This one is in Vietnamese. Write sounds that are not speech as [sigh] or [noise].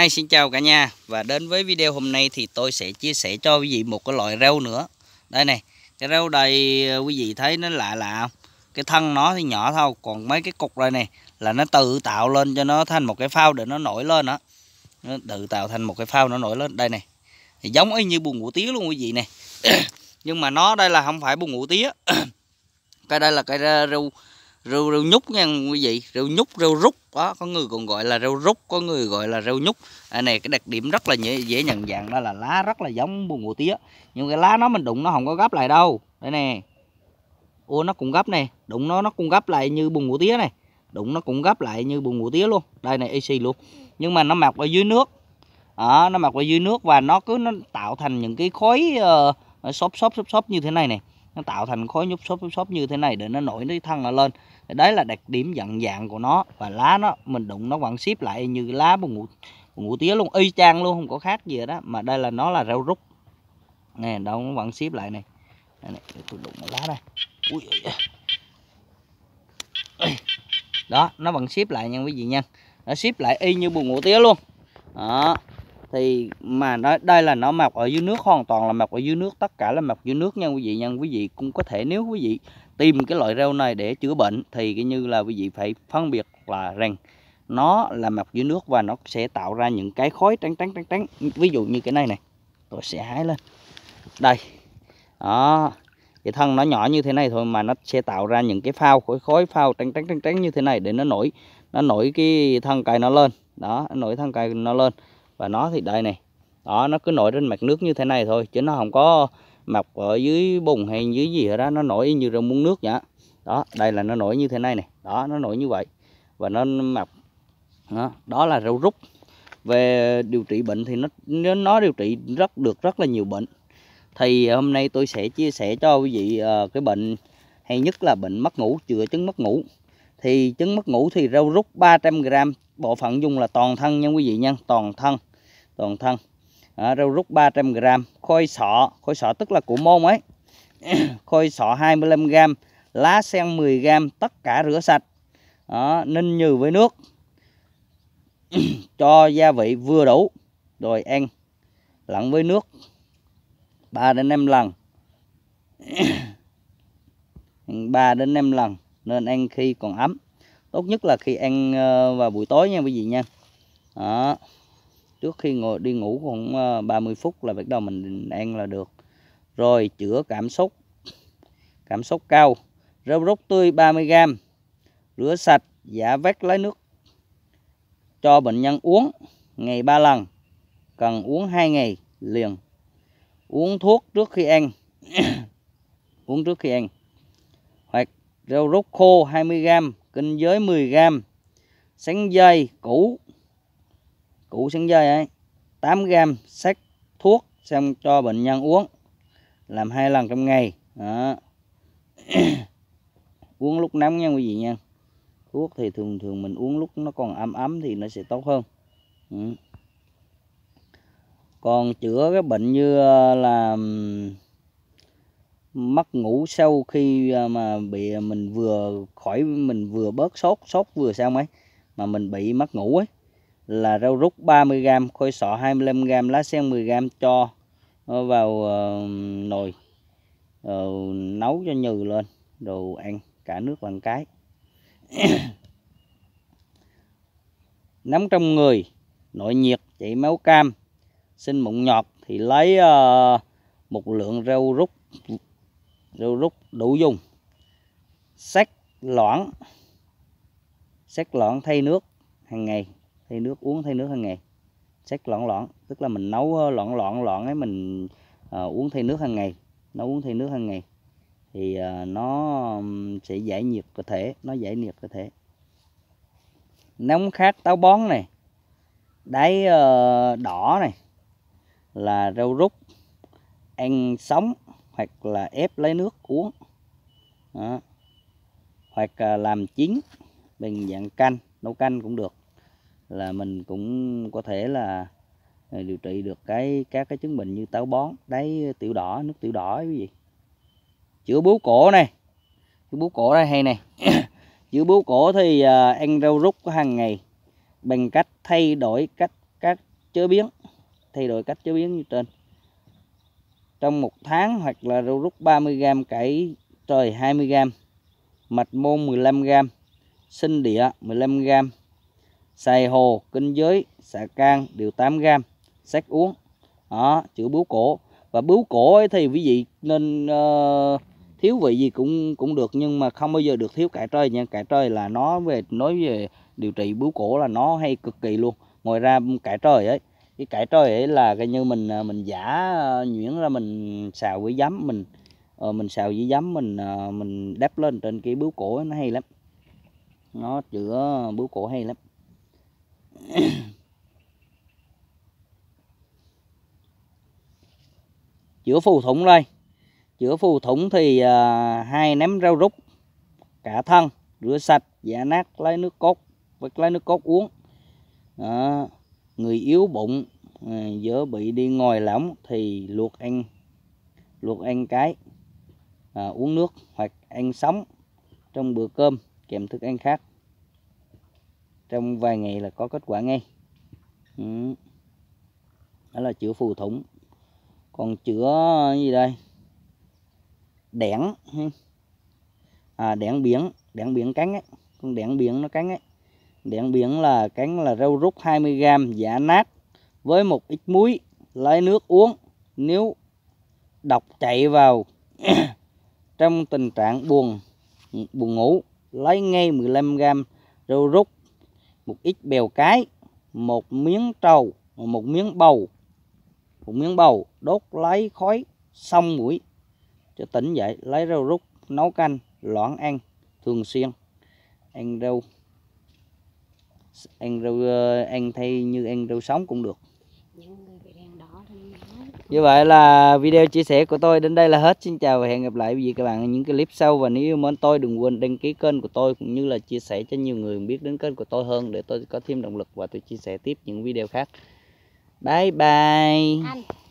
Hi, xin chào cả nhà và đến với video hôm nay thì tôi sẽ chia sẻ cho quý vị một cái loại rau nữa đây này cái rau đây ờ, quý vị thấy nó lạ lạ không cái thân nó thì nhỏ thôi còn mấy cái cục đây này là nó tự tạo lên cho nó thành một cái phao để nó nổi lên đó nó tự tạo thành một cái phao nó nổi lên đây này thì giống y như bùn ngủ tía luôn quý vị này [coughs] nhưng mà nó đây là không phải bùn ngủ tía [coughs] cái đây là cái rau rêu rêu nhúc nha quý vị rêu nhúc rêu rút đó có người còn gọi là rêu rút có người gọi là rêu nhúc à, này cái đặc điểm rất là dễ, dễ nhận dạng đó là lá rất là giống bùn ngủ tía nhưng cái lá nó mình đụng nó không có gấp lại đâu đây nè ô nó cũng gấp này đụng nó nó cũng gấp lại như bùn ngủ tía này đụng nó cũng gấp lại như bùn ngủ tía luôn đây này y luôn nhưng mà nó mọc ở dưới nước à, nó mọc ở dưới nước và nó cứ nó tạo thành những cái khối uh, xốp xốp xốp xốp như thế này này nó tạo thành khối nhúp xốp nhúp xốp như thế này để nó nổi nó thân nó lên đấy là đặc điểm dặn dạng của nó và lá nó mình đụng nó vẫn xếp lại như lá bông ngụ ngủ tía luôn y chang luôn không có khác gì đó mà đây là nó là rau rút nè đâu nó vẫn xếp lại này này, để tôi đụng lá đây ui, ui, ui. đó nó vẫn xếp lại nha quý vị nha nó xếp lại y như bùn ngủ tía luôn đó thì mà nó đây là nó mọc ở dưới nước hoàn toàn là mọc ở dưới nước tất cả là mọc dưới nước nha quý vị nha quý vị cũng có thể nếu quý vị tìm cái loại rau này để chữa bệnh thì cái như là quý vị phải phân biệt là rằng nó là mọc dưới nước và nó sẽ tạo ra những cái khói trắng trắng trắng trắng ví dụ như cái này này tôi sẽ hái lên đây đó cái thân nó nhỏ như thế này thôi mà nó sẽ tạo ra những cái phao khối khối phao trắng trắng trắng trắng như thế này để nó nổi nó nổi cái thân cây nó lên đó nổi thân cây nó lên và nó thì đây này đó nó cứ nổi trên mặt nước như thế này thôi chứ nó không có mọc ở dưới bùn hay dưới gì hết đó nó nổi như rau muống nước nhá, đó đây là nó nổi như thế này này đó nó nổi như vậy và nó mọc đó, đó là rau rút về điều trị bệnh thì nó nó điều trị rất được rất là nhiều bệnh thì hôm nay tôi sẽ chia sẻ cho quý vị ờ, cái bệnh hay nhất là bệnh mất ngủ chữa chứng mất ngủ thì chứng mất ngủ thì rau rút 300g bộ phận dùng là toàn thân nha quý vị nha toàn thân toàn thân à, rau rút 300g khôi sọ khôi sọ tức là củ môn ấy [coughs] khôi sọ 25g lá sen 10g tất cả rửa sạch đó, ninh nhừ với nước [coughs] cho gia vị vừa đủ rồi ăn lẫn với nước 3 đến 5 lần 3 [coughs] đến 5 lần nên ăn khi còn ấm tốt nhất là khi ăn ờ, vào buổi tối nha quý vị nha đó trước khi ngồi đi ngủ khoảng 30 ờ, phút là bắt đầu mình ăn là được rồi chữa cảm xúc cảm xúc cao rau rút tươi 30g rửa sạch giả vét lấy nước cho bệnh nhân uống ngày 3 lần cần uống 2 ngày liền uống thuốc trước khi ăn [coughs] uống trước khi ăn hoặc rau rút khô 20g kinh giới 10g sắn dây củ củ sắn dây ấy 8 gram sắc thuốc xem cho bệnh nhân uống làm hai lần trong ngày đó. [coughs] uống lúc nóng nha quý vị nha thuốc thì thường thường mình uống lúc nó còn ấm ấm thì nó sẽ tốt hơn ừ. còn chữa cái bệnh như ờ, là mất ngủ sau khi ờ, mà bị mình vừa khỏi mình vừa bớt sốt sốt vừa sao mấy mà mình bị mất ngủ ấy là rau rút 30g, khôi sọ 25g, lá sen 10g cho vào uh, nồi uh, nấu cho nhừ lên đồ ăn cả nước bằng cái [coughs] nắm trong người nội nhiệt chảy máu cam sinh mụn nhọt thì lấy uh, một lượng rau rút rau rút đủ dùng sắc loãng sắc loãng thay nước hàng ngày thay nước uống thay nước hàng ngày xách loãng loãng tức là mình nấu ờ, loãng loãng loãng ấy mình uh, uống thay nước hàng ngày nấu uống thay nước hàng ngày thì uh, nó sẽ giải nhiệt cơ thể nó giải nhiệt cơ thể nóng khác táo bón này đáy uh, đỏ này là rau rút ăn sống hoặc là ép lấy nước uống Đó. hoặc là làm chín bình dạng canh nấu canh cũng được là mình cũng có thể là à, điều trị được cái các cái chứng bệnh như táo bón đáy tiểu đỏ nước tiểu đỏ cái gì, chữa bú cổ này chữa bú cổ đây hay này [coughs] chữa bú cổ thì à, ăn rau rút hàng ngày bằng cách thay đổi cách các chế biến thay đổi cách chế biến như trên trong một tháng hoặc là rau rút 30g cải trời 20g mạch môn 15g sinh địa 15g xài hồ kinh giới xà can đều 8 gram sát uống đó chữa bướu cổ và bướu cổ ấy thì quý vị nên uh, thiếu vị gì cũng cũng được nhưng mà không bao giờ được thiếu cải trơi nha cải trơi là nó về nói về điều trị bướu cổ là nó hay cực kỳ luôn ngoài ra cải trơi ấy cái cải trơi ấy là coi như mình ờ, mình giả ờ, nhuyễn ra mình xào với giấm mình mình xào với giấm mình mình đắp lên trên cái bướu cổ ấy, nó hay lắm nó chữa bướu cổ hay lắm [coughs] chữa phù thủng đây chữa phù thủng thì à, hai ném rau rút cả thân rửa sạch giả nát lấy nước cốt vắt lấy nước cốt uống à, người yếu bụng à, dỡ bị đi ngồi lỏng thì luộc ăn luộc ăn cái à, uống nước hoặc ăn sống trong bữa cơm kèm thức ăn khác trong vài ngày là có kết quả ngay ừ. đó là chữa phù thủng còn chữa gì đây đẻn à, đẻn biển đẻn biển cắn ấy con đẻn biển nó cắn ấy đẻn biển là cắn là rau rút 20g giả nát với một ít muối lấy nước uống nếu độc chạy vào [coughs] trong tình trạng buồn buồn ngủ lấy ngay 15g rau rút một ít bèo cái một miếng trầu một miếng bầu một miếng bầu đốt lấy khói xong mũi cho tỉnh dậy lấy rau rút nấu canh loãng ăn thường xuyên ăn rau ăn rau ờ, ăn thay như ăn rau sống cũng được dạ, như vậy là video chia sẻ của tôi đến đây là hết xin chào và hẹn gặp lại quý vị các bạn ở những clip sau và nếu yêu mến tôi đừng quên đăng ký kênh của tôi cũng như là chia sẻ cho nhiều người biết đến kênh của tôi hơn để tôi có thêm động lực và tôi chia sẻ tiếp những video khác bye bye Anh.